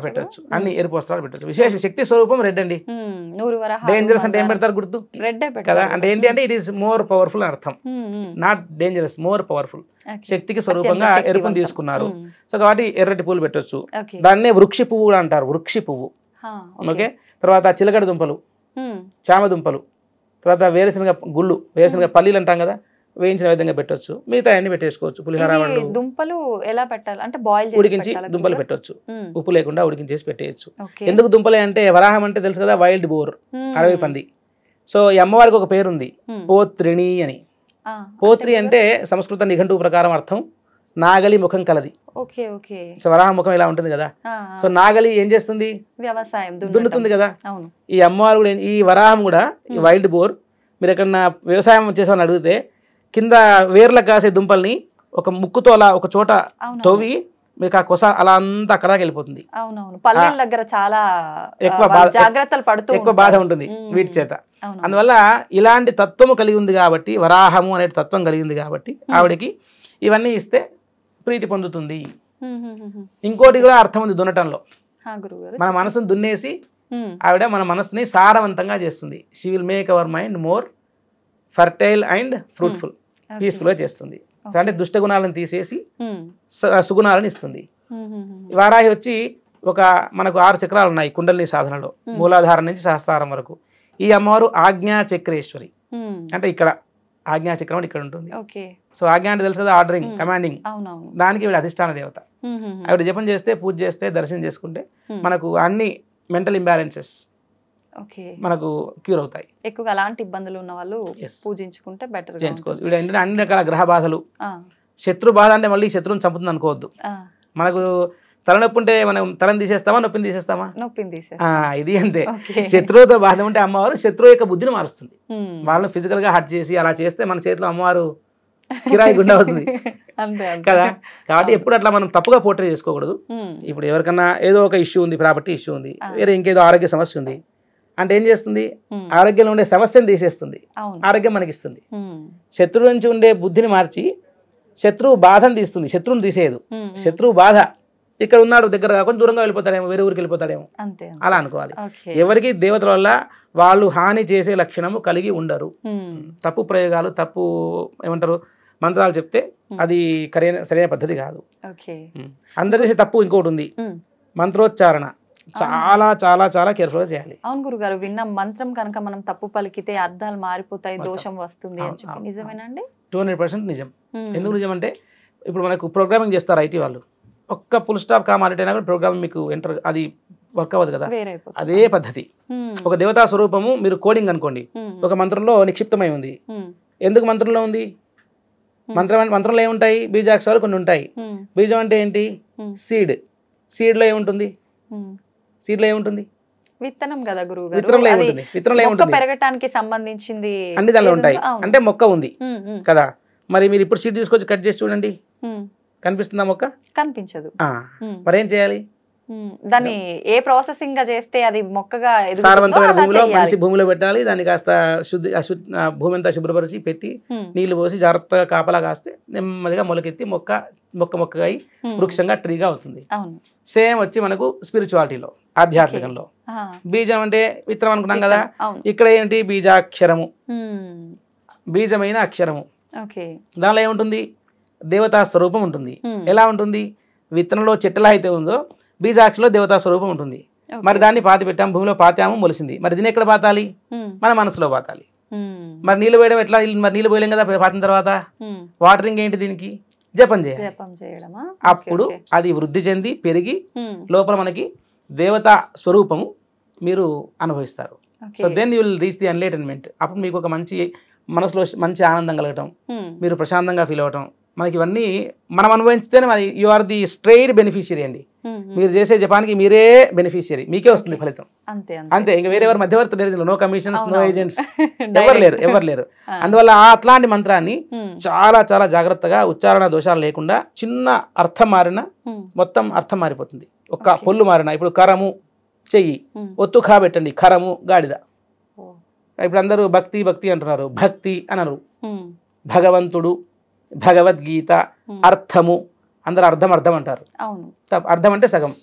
పెట్టచ్చు అన్ని ఎరుపు వస్త్రాలు పెట్టచ్చు విశేష శక్తి స్వరూపం రెడ్ అండి డేంజరస్ అంటే ఏం పెడతారు గుర్తు రెడ్ కదా అంటే ఏంటి అంటే ఇట్ ఈస్ మోర్ పవర్ఫుల్ అర్థం నాట్ డేంజరస్ మోర్ పవర్ఫుల్ శక్తికి స్వరూపంగా ఎరుపును తీసుకున్నారు సో కాబట్టి ఎర్రటి పూలు పెట్టచ్చు దాన్నే వృక్షి పువ్వు కూడా అంటారు వృక్షి పువ్వు ఓకే తర్వాత చిలకడ దుంపలు చామ దుంపలు తర్వాత వేరుశనగ గుళ్ళు వేరుశనగ పల్లీలు అంటాం కదా వేయించిన విధంగా పెట్టొచ్చు మిగతా అన్ని పెట్టేసుకోవచ్చు పులిహోర దుంపలు ఎలా పెట్టాలి అంటే బాయిల్ ఉడికించి దుంపలు పెట్టొచ్చు ఉప్పు లేకుండా ఉడికించేసి పెట్టేయచ్చు ఎందుకు దుంపలే అంటే వరాహం అంటే తెలుసు కదా వైల్డ్ బోర్ అరవై పంది సో ఈ అమ్మవారికి ఒక పేరుంది పోత్రిణి అని పోత్రి అంటే సంస్కృత నిఘంటు ప్రకారం అర్థం నాగలి ముఖం కలది సో వరాహ ముఖం ఇలా ఉంటుంది కదా సో నాగలి ఏం చేస్తుంది వ్యవసాయం దున్నుతుంది కదా ఈ అమ్మవారు కూడా ఈ వరాహం కూడా ఈ వైల్డ్ బోర్ మీరు ఎక్కడన్నా వ్యవసాయం చేసామని అడిగితే కింద వేర్ల కాసే దుంపల్ని ఒక ముక్కుతో అలా ఒక చోట తోవి మీకు ఆ కొస అలా అంతా అక్కడ వెళ్ళిపోతుంది ఎక్కువ ఎక్కువ బాధ ఉంటుంది వీటి చేత అందువల్ల ఇలాంటి తత్వము కలిగి ఉంది కాబట్టి వరాహము అనే తత్వం కలిగింది కాబట్టి ఆవిడకి ఇవన్నీ ఇస్తే ప్రీతి పొందుతుంది ఇంకోటి కూడా అర్థం ఉంది దున్నటంలో మన మనసును దున్నేసి ఆవిడ మన మనసుని సారవంతంగా చేస్తుంది she will make our mind more fertile and fruitful పీస్ఫుల్గా చేస్తుంది అంటే దుష్ట గుణాలను తీసేసి hmm. సుగుణాలను ఇస్తుంది hmm, hmm, వారాహి వచ్చి ఒక మనకు ఆరు చక్రాలు ఉన్నాయి కుండలిని సాధనలో మూలాధారం నుంచి సహస్రారం వరకు ఈ అమ్మవారు ఆజ్ఞా చక్రేశ్వరి అంటే ఇక్కడ ఆజ్ఞా చక్రం అని ఇక్కడ ఉంటుంది సో ఆజ్ఞా అంటే తెలుసు కదా ఆర్డరింగ్ కమాండింగ్ దానికి వీడు అధిష్టాన దేవత ఆవిడ జపం చేస్తే పూజ చేస్తే దర్శనం చేసుకుంటే మనకు అన్ని మెంటల్ ఇంబ్యాలెన్సెస్ మనకు క్యూర్ అవుతాయి ఎక్కువగా అలాంటి ఇబ్బందులు ఉన్న వాళ్ళు పూజించుకుంటే బెటర్ చేయించుకోవచ్చు అన్ని రకాల గ్రహ బాధలు శత్రు బాధ అంటే మళ్ళీ శత్రువుని చంపుతుంది అనుకోవద్దు మనకు తలనొప్పి ఉంటే మనం తలని తీసేస్తామా నొప్పిని తీసేస్తామా నొప్పిని తీసేస్తా ఇది అంతే శత్రువుతో బాధ ఉంటే అమ్మవారు శత్రువు యొక్క బుద్ధిని మారుస్తుంది వాళ్ళని ఫిజికల్ గా హట్ చేసి అలా చేస్తే మన చేతిలో అమ్మవారు కిరాయి గుండె అవుతుంది కదా కాబట్టి ఎప్పుడు అట్లా మనం తప్పుగా పోర్ట్రే చేసుకోకూడదు ఇప్పుడు ఎవరికన్నా ఏదో ఒక ఇష్యూ ఉంది ప్రాపర్టీ ఇష్యూ ఉంది వేరే ఇంకేదో ఆరోగ్య సమస్య ఉంది అంటే ఏం చేస్తుంది ఆరోగ్యంలో ఉండే సమస్యను తీసేస్తుంది ఆరోగ్యం మనకిస్తుంది శత్రువు నుంచి ఉండే బుద్ధిని మార్చి శత్రువు బాధను తీస్తుంది శత్రువుని తీసేయదు శత్రువు బాధ ఇక్కడ ఉన్నాడు దగ్గర కాకుండా దూరంగా వెళ్ళిపోతాడేమో వేరే ఊరికి వెళ్ళిపోతాడేమో అలా అనుకోవాలి ఎవరికి దేవతల వల్ల వాళ్ళు హాని చేసే లక్షణము కలిగి ఉండరు తప్పు ప్రయోగాలు తప్పు ఏమంటారు మంత్రాలు చెప్తే అది సరైన సరైన పద్ధతి కాదు అందరి చేసే తప్పు ఇంకోటి ఉంది మంత్రోచ్చారణ చాలా చాలా చాలా కేర్ఫుల్ గా చేయాలి అవును గురుగారు విన్న మంత్రం కనుక మనం తప్పు పలికితే అర్థాలు మారిపోతాయి దోషం వస్తుంది అని చెప్పి నిజమేనండి టూ హండ్రెడ్ పర్సెంట్ నిజం ఎందుకు నిజం అంటే ఇప్పుడు మనకు ప్రోగ్రామింగ్ చేస్తారు ఐటీ వాళ్ళు ఒక్క ఫుల్ స్టాప్ కామాలిటీ కూడా ప్రోగ్రామింగ్ మీకు ఎంటర్ అది వర్క్ అవ్వదు కదా అదే పద్ధతి ఒక దేవతా స్వరూపము మీరు కోడింగ్ అనుకోండి ఒక మంత్రంలో నిక్షిప్తమై ఉంది ఎందుకు మంత్రంలో ఉంది మంత్రం మంత్రంలో ఏముంటాయి బీజాక్షరాలు కొన్ని ఉంటాయి బీజం అంటే ఏంటి సీడ్ సీడ్లో ఏముంటుంది సీడ్లో ఏముంటుంది విత్తనం కదా గురువు విత్తనంలో ఏముంటుంది విత్తనంలో ఏముంటుంది పెరగటానికి సంబంధించింది అన్ని దానిలో ఉంటాయి అంటే మొక్క ఉంది కదా మరి మీరు ఇప్పుడు సీడ్ తీసుకొచ్చి కట్ చేసి చూడండి కనిపిస్తుందా మొక్క కనిపించదు మరి ఏం చేయాలి దాన్ని ఏ ప్రాసెసింగ్ గా చేస్తే అది మొక్కగా సారవంతమైన భూమిలో మంచి భూమిలో పెట్టాలి దాన్ని కాస్త శుద్ధి భూమి అంతా శుభ్రపరిచి పెట్టి నీళ్లు పోసి జాగ్రత్తగా కాపలా కాస్తే నెమ్మదిగా మొలకెత్తి మొక్క మొక్క మొక్కగా వృక్షంగా ట్రీగా అవుతుంది సేమ్ వచ్చి మనకు స్పిరిచువాలిటీలో ఆధ్యాత్మికంలో బీజం అంటే విత్తనం అనుకున్నాం కదా ఇక్కడ ఏంటి బీజాక్షరము బీజమైన అక్షరము దానిలో ఏముంటుంది దేవతా స్వరూపం ఉంటుంది ఎలా ఉంటుంది విత్తనంలో చెట్టులా అయితే ఉందో బీజాక్షలో దేవతా స్వరూపం ఉంటుంది మరి దాన్ని పాతి పెట్టాము భూమిలో పాతాము మొలిసింది మరి దీన్ని ఎక్కడ పాతాలి మన మనసులో పాతాలి మరి నీళ్ళు పోయడం ఎట్లా మరి నీళ్ళు పోయలేం కదా పాతిన తర్వాత వాటరింగ్ ఏంటి దీనికి జపం చేయాలి అప్పుడు అది వృద్ధి చెంది పెరిగి లోపల మనకి దేవతా స్వరూపము మీరు అనుభవిస్తారు so then you will reach the enlightenment అప్పుడు మీకు ఒక మంచి మనసులో మంచి ఆనందం కలగటం hmm. మీరు ప్రశాంతంగా ఫీల్ అవటం మనకి ఇవన్నీ మనం అనుభవించితేనే మరి you are the straight beneficiary అండి hmm. మీరు చేసే జపానికి మీరే బెనిఫిషియరీ మీకే వస్తుంది ఫలితం అంతే ఇంకా వేరే ఎవరు మధ్యవర్తి లేదు నో కమిషన్స్ నో ఏజెంట్స్ ఎవరు లేరు ఎవరు లేరు అందువల్ల అట్లాంటి మంత్రాన్ని hmm. చాలా చాలా జాగ్రత్తగా ఉచ్చారణ దోషాలు లేకుండా చిన్న అర్థం మారిన మొత్తం అర్థం మారిపోతుంది ఒక్క పొల్లు మారిన ఇప్పుడు కరము చెయ్యి ఒత్తు కాబెట్టండి కరము గాడిద ఇప్పుడు అందరూ భక్తి భక్తి అంటున్నారు భక్తి అనరు భగవంతుడు భగవద్గీత అర్థము అందరు అర్థం అర్థం అంటారు అర్థం అంటే సగం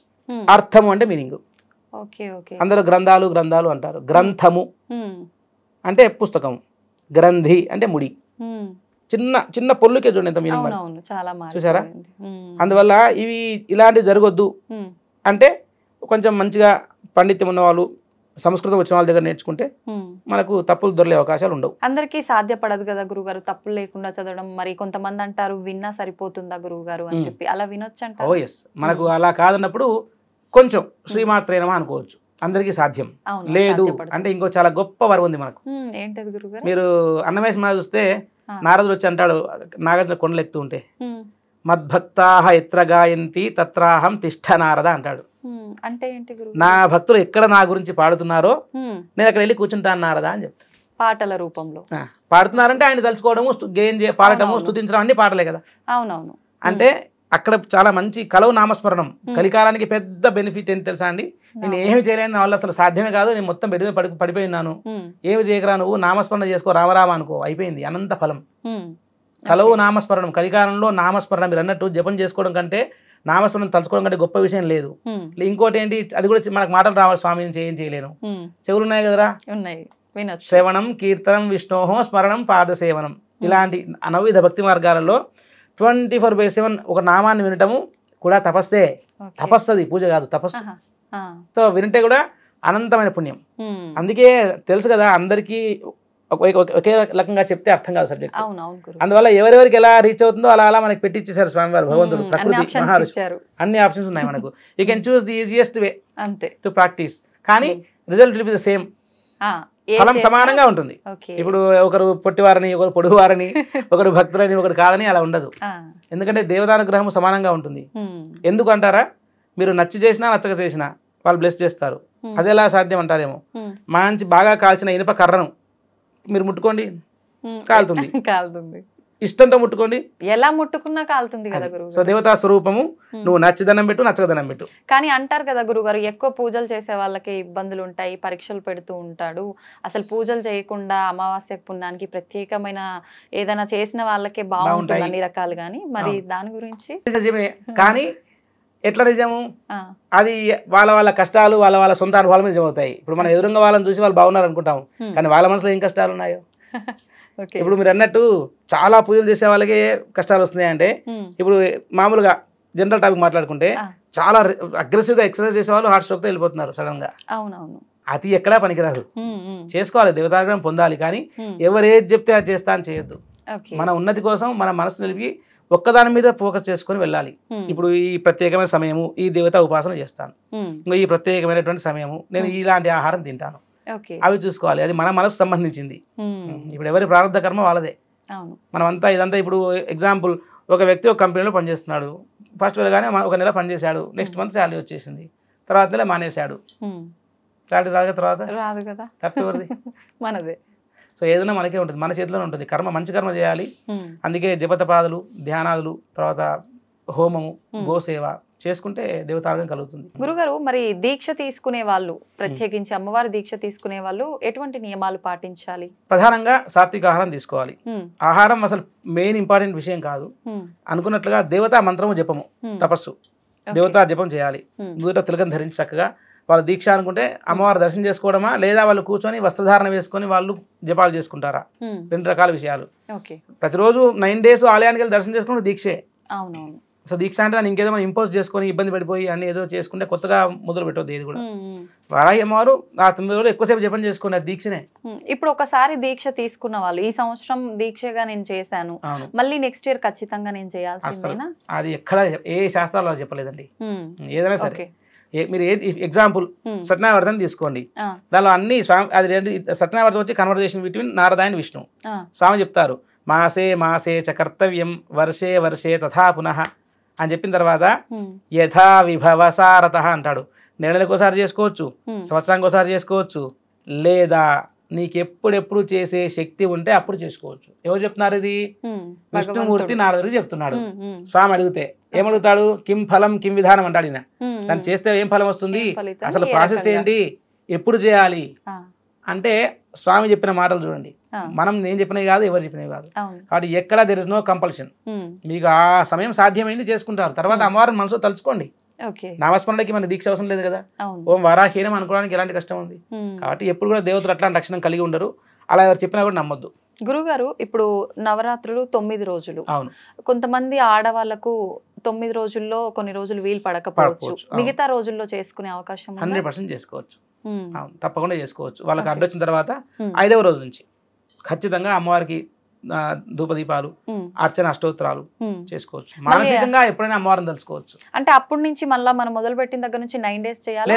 అర్థము అంటే మీనింగ్ అందరూ గ్రంథాలు గ్రంథాలు అంటారు గ్రంథము అంటే పుస్తకం గ్రంథి అంటే ముడి చిన్న చిన్న పొల్లుకే చూడండి ఎంత మీనింగ్ చూసారా అందువల్ల ఇవి ఇలాంటివి జరగొద్దు అంటే కొంచెం మంచిగా పండిత్యం ఉన్నవాళ్ళు సంస్కృతం వచ్చిన వాళ్ళ దగ్గర నేర్చుకుంటే మనకు తప్పులు దొరలే అవకాశాలు ఉండవు అందరికీ సాధ్యపడదు కదా గురువు తప్పులు లేకుండా చదవడం మరి కొంతమంది అంటారు విన్నా సరిపోతుందా గారు అని చెప్పి అలా వినొచ్చు అంటే మనకు అలా కాదన్నప్పుడు కొంచెం శ్రీమాత్రేనమా అనుకోవచ్చు అందరికీ సాధ్యం లేదు అంటే ఇంకో చాలా గొప్ప వరం ఉంది మనకు ఏంటది మీరు అన్నమేసి మన చూస్తే నారదుడు వచ్చి అంటాడు నాగార్జున కొండలు ఎక్కుతూ ఉంటే మద్భక్తాహ ఎత్ర గాయంతి తత్రాహం తిష్ట నారద అంటాడు అంటే ఏంటి నా భక్తులు ఎక్కడ నా గురించి పాడుతున్నారో నేను అక్కడ వెళ్ళి కూర్చుంటాను నారదా అని చెప్తాను పాటల రూపంలో పాడుతున్నారంటే ఆయన తలుచుకోవడము గేయం పాడటము స్థుతించడం అన్ని పాటలే కదా అవునవును అంటే అక్కడ చాలా మంచి కలవు నామస్మరణం కలికాలానికి పెద్ద బెనిఫిట్ ఏంటి తెలుసా అండి నేను ఏమి చేయలేను నా వల్ల అసలు సాధ్యమే కాదు నేను మొత్తం బెడ్ మీద పడి పడిపోయినాను ఏమి చేయకరా నువ్వు నామస్మరణ చేసుకో రామరామ అనుకో అయిపోయింది అనంత ఫలం కలవు నామస్మరణం కలికాలంలో నామస్మరణ మీరు అన్నట్టు జపం చేసుకోవడం కంటే నామస్మరణం తలుచుకోవడం కంటే గొప్ప విషయం లేదు ఇంకోటి ఏంటి అది కూడా మనకు మాటలు రావాలి స్వామి నుంచి ఏం చేయలేను చెవులు ఉన్నాయి కదరా శ్రవణం కీర్తనం విష్ణోహం స్మరణం పాదసేవనం ఇలాంటి అనవిధ భక్తి మార్గాలలో ట్వంటీ ఫోర్ బై సెవెన్ ఒక నామాన్ని వినటము కూడా తపస్సే తపస్సు పూజ కాదు తపస్సు సో వినంటే కూడా అనంతమైన పుణ్యం అందుకే తెలుసు కదా అందరికీ ఒకే రకంగా చెప్తే అర్థం కాదు సబ్జెక్ట్ అందువల్ల ఎవరెవరికి ఎలా రీచ్ అవుతుందో అలా అలా మనకి పెట్టిచ్చేసారు స్వామివారు భగవంతుడు ప్రకృతి అన్ని ఆప్షన్స్ ఉన్నాయి మనకు you can choose the easiest way అంతే టు ప్రాక్టీస్ కానీ result will be the same ఫలం సమానంగా ఉంటుంది ఇప్పుడు ఒకరు పొట్టివారని ఒకరు పొడువారని ఒకరు భక్తులని ఒకరు కాదని అలా ఉండదు ఎందుకంటే దేవతానుగ్రహం సమానంగా ఉంటుంది ఎందుకు అంటారా మీరు నచ్చి చేసినా నచ్చక చేసినా వాళ్ళు బ్లెస్ చేస్తారు అదేలా సాధ్యం అంటారేమో మంచి బాగా కాల్చిన ఇనుప కర్రను మీరు ముట్టుకోండి కాలుతుంది కాలుతుంది ఇష్టంతో ముట్టుకోండి ఎలా ముట్టుకున్నా కాలుతుంది కదా గురువు సో దేవతా స్వరూపము నువ్వు నచ్చదనం పెట్టు నచ్చదనం పెట్టు కానీ అంటారు కదా గురువు ఎక్కువ పూజలు చేసే వాళ్ళకి ఇబ్బందులు ఉంటాయి పరీక్షలు పెడుతూ ఉంటాడు అసలు పూజలు చేయకుండా అమావాస్య పుణ్యానికి ప్రత్యేకమైన ఏదైనా చేసిన వాళ్ళకే బాగుంటుంది అన్ని రకాలు కానీ మరి దాని గురించి కానీ ఎట్లా నిజము అది వాళ్ళ వాళ్ళ కష్టాలు వాళ్ళ వాళ్ళ సొంత అనుభవాలు నిజమవుతాయి ఇప్పుడు మనం ఎదురుగా వాళ్ళని చూసి వాళ్ళు బాగున్నారు అనుకుంటాం కానీ వాళ్ళ మనసులో ఏం కష్టాలు ఉన్నాయో ఇప్పుడు మీరు అన్నట్టు చాలా పూజలు చేసే వాళ్ళకే కష్టాలు వస్తున్నాయి అంటే ఇప్పుడు మామూలుగా జనరల్ టాపిక్ మాట్లాడుకుంటే చాలా అగ్రెసివ్గా ఎక్సర్సైజ్ చేసే వాళ్ళు హార్ట్ స్ట్రోక్తో వెళ్ళిపోతున్నారు సడన్గా గా అతి ఎక్కడా పనికిరాదు చేసుకోవాలి దేవతాగ్రహం పొందాలి కానీ ఎవరు ఏది చెప్తే అది చేస్తా అని చేయొద్దు మన ఉన్నతి కోసం మన మనసు నిలిపి ఒక్కదాని మీద ఫోకస్ చేసుకొని వెళ్ళాలి ఇప్పుడు ఈ ప్రత్యేకమైన సమయము ఈ దేవత ఉపాసన చేస్తాను ఇంకా ఈ ప్రత్యేకమైనటువంటి సమయము నేను ఇలాంటి ఆహారం తింటాను అవి చూసుకోవాలి అది మన మనసు సంబంధించింది ఇప్పుడు ఎవరి ప్రారంభ కర్మ వాళ్ళదే మనమంతా ఇదంతా ఇప్పుడు ఎగ్జాంపుల్ ఒక వ్యక్తి ఒక కంపెనీలో పనిచేస్తున్నాడు ఫస్ట్ వెళ్ళగానే ఒక నెల పనిచేశాడు నెక్స్ట్ మంత్ శాలరీ వచ్చేసింది తర్వాత నెల మానేశాడు శాలరీ రాదు తర్వాత రాదు కదా మనదే సో ఏదైనా మనకే ఉంటుంది మన చేతిలోనే ఉంటుంది కర్మ మంచి కర్మ చేయాలి అందుకే జపతపాదులు ధ్యానాదులు తర్వాత హోమము గోసేవ చేసుకుంటే దేవతార్గం కలుగుతుంది గురుగారు మరి దీక్ష తీసుకునే వాళ్ళు ప్రత్యేకించి అమ్మవారి దీక్ష తీసుకునే వాళ్ళు ఎటువంటి నియమాలు పాటించాలి ప్రధానంగా సాత్విక ఆహారం తీసుకోవాలి ఆహారం అసలు మెయిన్ ఇంపార్టెంట్ విషయం కాదు అనుకున్నట్లుగా దేవతా మంత్రము జపము తపస్సు దేవతా జపం చేయాలి మొదట తిలకం ధరించి చక్కగా వాళ్ళు దీక్ష అనుకుంటే అమ్మవారి దర్శనం చేసుకోవడమా లేదా వాళ్ళు కూర్చొని వస్త్రధారణ వేసుకొని వాళ్ళు జపాలు చేసుకుంటారా రెండు రకాల విషయాలు ప్రతిరోజు నైన్ డేస్ ఆలయానికి వెళ్ళి దర్శనం చేసుకుంటే దీక్షే సో దీక్ష అంటే దాన్ని ఇంకేదో ఇంపోజ్ చేసుకొని ఇబ్బంది పడిపోయి అన్ని ఏదో చేసుకుంటే కొత్తగా మొదలు పెట్టదు ఏది కూడా వారాయి అమ్మవారు ఆ తొమ్మిది రోజులు ఎక్కువసేపు జపం చేసుకున్న దీక్షనే ఇప్పుడు ఒకసారి దీక్ష తీసుకున్న వాళ్ళు ఈ సంవత్సరం దీక్షగా నేను చేశాను మళ్ళీ నెక్స్ట్ ఇయర్ ఖచ్చితంగా నేను చేయాల్సి అది ఎక్కడ ఏ శాస్త్రాలు చెప్పలేదండి ఏదైనా సరే మీరు ఏది ఎగ్జాంపుల్ hmm. సత్యనారాయణ తీసుకోండి దానిలో అన్ని స్వామి అది సత్యనారాయణ వచ్చి కన్వర్జేషన్ బిట్వీన్ నారద విష్ణు స్వామి చెప్తారు మాసే మాసే చ కర్తవ్యం వర్షే వర్షే తథా పునః అని చెప్పిన తర్వాత hmm. యథా విభవ సారత అంటాడు ఒకసారి చేసుకోవచ్చు hmm. సంవత్సరానికి ఒకసారి చేసుకోవచ్చు లేదా నీకెప్పుడెప్పుడు చేసే శక్తి ఉంటే అప్పుడు చేసుకోవచ్చు ఎవరు చెప్తున్నారు ఇది విష్ణుమూర్తి నారదుడు చెప్తున్నాడు స్వామి అడిగితే ఏమడుగుతాడు కిం ఫలం కిం విధానం అంటాడు ఈయన దాన్ని చేస్తే ఏం ఫలం వస్తుంది అసలు ప్రాసెస్ ఏంటి ఎప్పుడు చేయాలి అంటే స్వామి చెప్పిన మాటలు చూడండి మనం నేను చెప్పినవి కాదు ఎవరు చెప్పినవి కాదు కాబట్టి ఎక్కడ దెర్ ఇస్ నో కంపల్షన్ మీకు ఆ సమయం సాధ్యమైంది చేసుకుంటారు తర్వాత అమ్మవారిని మనసు తలుచుకోండి నామస్మరణకి మన దీక్ష అవసరం లేదు కదా ఓం వారాహీనం అనుకోవడానికి ఎలాంటి కష్టం ఉంది కాబట్టి ఎప్పుడు కూడా దేవతలు అట్లాంటి లక్షణం కలిగి ఉండరు అలా ఎవరు చెప్పినా కూడా నమ్మొద్దు గురుగారు ఇప్పుడు నవరాత్రులు తొమ్మిది రోజులు కొంతమంది ఆడవాళ్లకు తొమ్మిది రోజుల్లో కొన్ని రోజులు వీలు పడకపోవచ్చు మిగతా రోజుల్లో చేసుకునే అవకాశం హండ్రెడ్ పర్సెంట్ చేసుకోవచ్చు తప్పకుండా చేసుకోవచ్చు వాళ్ళకి వచ్చిన తర్వాత ఐదవ రోజు నుంచి ఖచ్చితంగా అమ్మవారికి ధూపదీపాలు అర్చన అష్టోత్తరాలు చేసుకోవచ్చు మానసికంగా ఎప్పుడైనా అమ్మవారిని తెలుసుకోవచ్చు అంటే అప్పటి నుంచి మళ్ళీ మనం మొదలు పెట్టిన దగ్గర నుంచి నైన్ డేస్ చేయాలి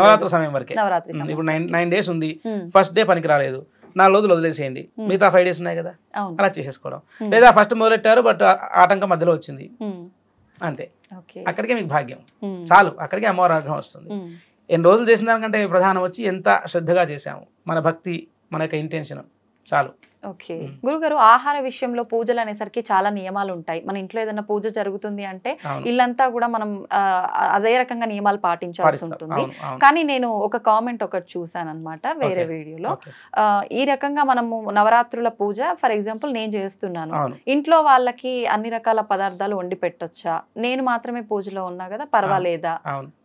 నవరాత్రి సమయం వరకు ఇప్పుడు నైన్ నైన్ డేస్ ఉంది ఫస్ట్ డే పనికి రాలేదు నాలుగు రోజులు వదిలేసేయండి మిగతా ఫైవ్ డేస్ ఉన్నాయి కదా అలా చేసేసుకోవడం లేదా ఫస్ట్ మొదలెట్టారు బట్ ఆటంకం మధ్యలో వచ్చింది అంతే అక్కడికే మీకు భాగ్యం చాలు అక్కడికే అమ్మవారి ఆగ్రహం వస్తుంది ఎన్ని రోజులు చేసిన దానికంటే ప్రధానం వచ్చి ఎంత శ్రద్ధగా చేశాము మన భక్తి మన యొక్క ఇంటెన్షన్ చాలు ఓకే గురుగారు ఆహార విషయంలో పూజలు అనేసరికి చాలా నియమాలు ఉంటాయి మన ఇంట్లో ఏదైనా పూజ జరుగుతుంది అంటే ఇల్లంతా కూడా మనం అదే రకంగా నియమాలు పాటించాల్సి ఉంటుంది కానీ నేను ఒక కామెంట్ ఒకటి చూసాను అనమాట వేరే వీడియోలో ఈ రకంగా మనము నవరాత్రుల పూజ ఫర్ ఎగ్జాంపుల్ నేను చేస్తున్నాను ఇంట్లో వాళ్ళకి అన్ని రకాల పదార్థాలు వండి పెట్టొచ్చా నేను మాత్రమే పూజలో ఉన్నా కదా పర్వాలేదా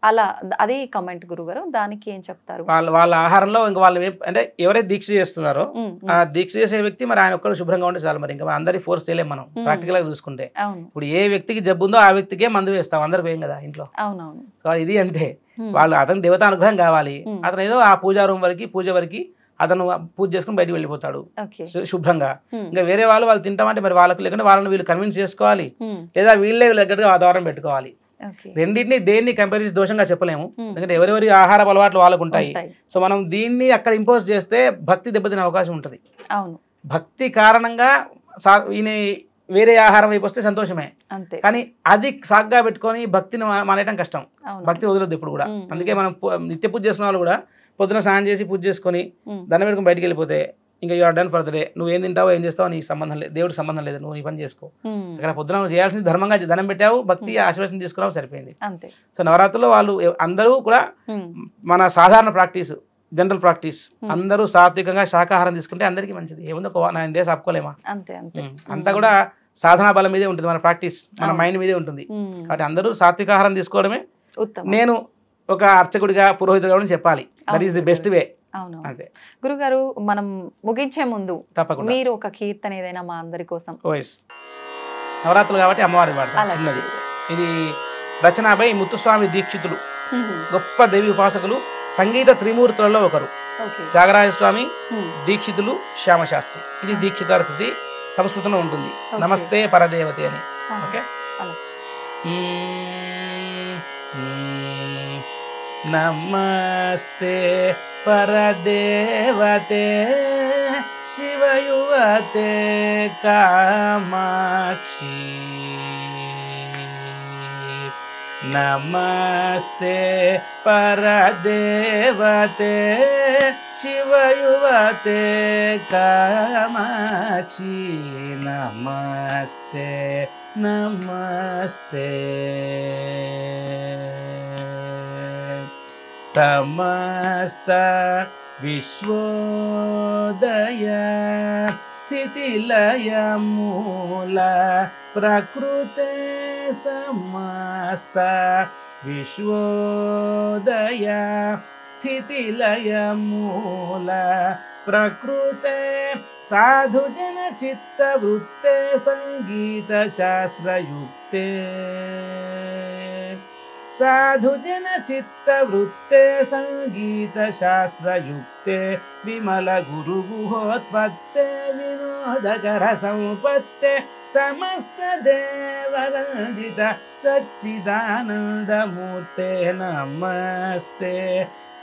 అలా అదే కామెంట్ గురుగారు దానికి ఏం చెప్తారు వాళ్ళ వాళ్ళ ఆహారంలో ఇంకా వాళ్ళు అంటే ఎవరైతే దీక్ష చేస్తున్నారో ఆ దీక్ష చేసే వ్యక్తి మరి ఆయన ఒక్కరు శుభ్రంగా ఉంటే చాలు మరి ఇంకా అందరి ఫోర్స్ చేయలేం మనం ప్రాక్టికల్ గా చూసుకుంటే ఇప్పుడు ఏ వ్యక్తికి జబ్బు ఉందో ఆ వ్యక్తికే మందు వేస్తాం అందరు పోయాం కదా ఇంట్లో సో ఇది అంటే వాళ్ళు అతని దేవత అనుగ్రహం కావాలి అతను ఏదో ఆ పూజా రూమ్ వరకు పూజ వరకు అతను పూజ చేసుకుని బయటకు వెళ్ళిపోతాడు శుభ్రంగా ఇంకా వేరే వాళ్ళు వాళ్ళు తింటామంటే మరి వాళ్ళకు లేకుండా వాళ్ళని వీళ్ళు కన్విన్స్ చేసుకోవాలి లేదా వీళ్ళే వీళ్ళ దగ్గర ఆధారం పెట్టుకోవాలి రెండింటిని దేన్ని కంపేర్ చేసి దోషంగా చెప్పలేము ఎందుకంటే ఎవరెవరి ఆహార అలవాట్లు వాళ్ళకు ఉంటాయి సో మనం దీన్ని అక్కడ ఇంపోజ్ చేస్తే భక్తి దెబ్బతినే అవకాశం ఉంటుంది అవును భక్తి కారణంగా సా ఈయన వేరే ఆహారం వైపు వస్తే సంతోషమే కానీ అది సాగ్గా పెట్టుకొని భక్తిని మానేయడం కష్టం భక్తి వదలొద్దు ఇప్పుడు కూడా అందుకే మనం నిత్య పూజ చేసిన వాళ్ళు కూడా పొద్దున స్నానం చేసి పూజ చేసుకొని దండ పెట్టుకుని బయటకు వెళ్ళిపోతే ఇంకా you're done for the day నువ్వు ఏం తింటావో ఏం చేస్తావో నీకు సంబంధం లేదు దేవుడికి సంబంధం లేదు నువ్వు నీ పని చేసుకో అక్కడ పొద్దున నువ్వు చేయాల్సింది ధర్మంగా ధనం పెట్టావు భక్తి ఆశీర్వచనం తీసుకున్నావు సరిపోయింది సో నవరాత్రుల్లో వాళ్ళు అందరూ కూడా మన సాధారణ ప్రాక్టీస్ జనరల్ ప్రాక్టీస్ అందరూ సాత్వికంగా శాకాహారం తీసుకుంటే అందరికీ మంచిది ఏముందో ఒక నైన్ డేస్ ఆపుకోలేమా అంతే అంతా కూడా సాధనా బలం మీదే ఉంటుంది మన ప్రాక్టీస్ మన మైండ్ మీదే ఉంటుంది కాబట్టి అందరూ సాత్వికాహారం తీసుకోవడమే నేను ఒక అర్చకుడిగా పురోహితుడిగా చెప్పాలి that is the best way అవును అంతే గురుగారు మనం ముగించే ముందు తప్పకుండా మీరు ఒక కీర్తన ఏదైనా మా అందరి కోసం నవరాత్రులు కాబట్టి అమ్మవారి చిన్నది ఇది రచనపై ముత్తుస్వామి దీక్షితులు గొప్ప దేవి ఉపాసకులు సంగీత త్రిమూర్తులలో ఒకరు త్యాగరాజస్వామి దీక్షితులు శ్యామశాస్త్రి ఇది దీక్షిత కృతి సంస్కృతంలో ఉంటుంది నమస్తే పరదేవతి అని ఓకే నమస్తే పరదేవతే శివయువతే కామాక్షి नमस्ते परदेवते शिवयुवते कामाक्षि नमस्ते नमस्ते समस्त विश्वोदया स्थितिलयं मूला प्रकृते समास्ता विश्वदया स्थितिलयं प्रकृते साधुजनचित्तवृत्ते सङ्गीतशास्त्रयुक्ते साधुजनचित्तवृत्ते सङ्गीतशास्त्रयुक्ते विमलगुरुगुहोत्पत्ते विनोदकरसम्पत्ते समस्तदेवरञ्जित सच्चिदानन्दमूर्ते नमस्ते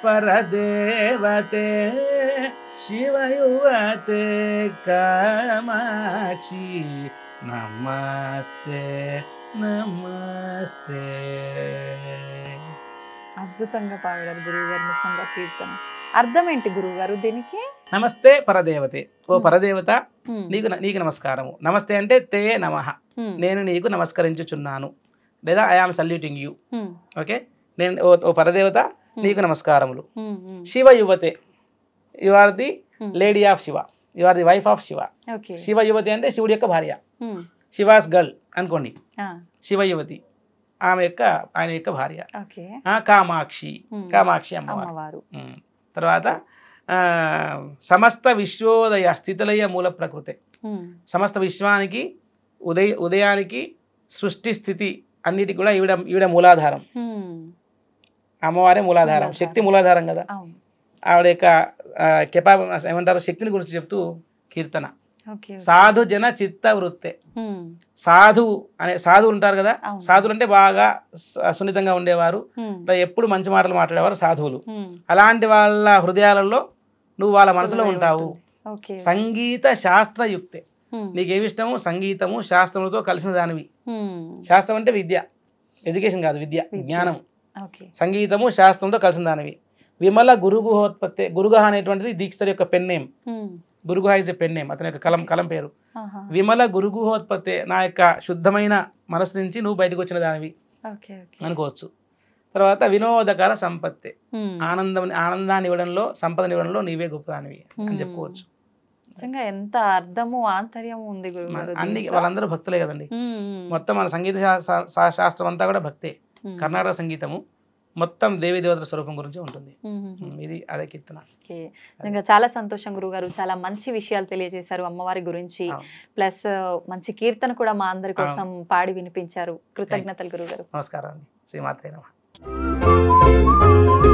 परदेवते शिवयुवते कामाक्षि नमस्ते నమస్తే అద్భుతంగా పాడారు గురువుగారు నిజంగా కీర్తన అర్థం ఏంటి గురువుగారు దీనికి నమస్తే పరదేవతే ఓ పరదేవత నీకు నీకు నమస్కారము నమస్తే అంటే తే నమ నేను నీకు నమస్కరించుచున్నాను లేదా I am saluting you okay నేను ఓ పరదేవత నీకు నమస్కారములు శివ యువతే you are the lady of Shiva you are the wife of Shiva Shiva యువతి అంటే శివుడి యొక్క భార్య శివాస్ గర్ల్ అనుకోండి శివయువతి ఆమె యొక్క ఆయన యొక్క భార్య కామాక్షి కామాక్షి అమ్మవారు తర్వాత సమస్త విశ్వోదయ స్థితిలయ మూల ప్రకృతే సమస్త విశ్వానికి ఉదయ ఉదయానికి సృష్టి స్థితి అన్నిటి కూడా ఈవిడ ఈవిడ మూలాధారం అమ్మవారే మూలాధారం శక్తి మూలాధారం కదా ఆవిడ యొక్క కెపా ఏమంటారు శక్తిని గురించి చెప్తూ కీర్తన సాధు జన చిత్త వృత్తే సాధువు అనే సాధువులు ఉంటారు కదా సాధువులు అంటే బాగా సున్నితంగా ఉండేవారు ఎప్పుడు మంచి మాటలు మాట్లాడేవారు సాధువులు అలాంటి వాళ్ళ హృదయాలలో నువ్వు వాళ్ళ మనసులో ఉంటావు సంగీత శాస్త్రయుక్తే నీకేమి ఇష్టము సంగీతము శాస్త్రములతో కలిసిన దానివి శాస్త్రం అంటే విద్య ఎడ్యుకేషన్ కాదు విద్య జ్ఞానం సంగీతము శాస్త్రంతో కలిసిన దానివి విమల గురుగుహోత్పత్తి గురుగహ అనేటువంటిది దీక్ష యొక్క pen name Guruguha is a pen name అతని యొక్క కలం కలం పేరు విమల గురుగుహోత్పత్తి నా యొక్క శుద్ధమైన మనసు నుంచి నువ్వు బయటకు వచ్చిన దానివి అనుకోవచ్చు తర్వాత వినోదకర సంపత్తి ఆనందం ఆనందాన్ని ఇవ్వడంలో సంపద ఇవ్వడంలో నీవే గొప్పదానివి అని చెప్పుకోవచ్చు ఎంత అర్థము ఆంతర్యము ఉంది అన్ని వాళ్ళందరూ భక్తులే కదండి మొత్తం మన సంగీత శాస్త్రం అంతా కూడా భక్తే కర్ణాటక సంగీతము మొత్తం దేవీ దేవతల స్వరూపం గురించి ఉంటుంది ఇది అదే కీర్తన ఇంకా చాలా సంతోషం గురుగారు చాలా మంచి విషయాలు తెలియజేశారు అమ్మవారి గురించి ప్లస్ మంచి కీర్తన కూడా మా అందరి కోసం పాడి వినిపించారు కృతజ్ఞతలు గురుగారు నమస్కారం అండి శ్రీమాత్రే నమ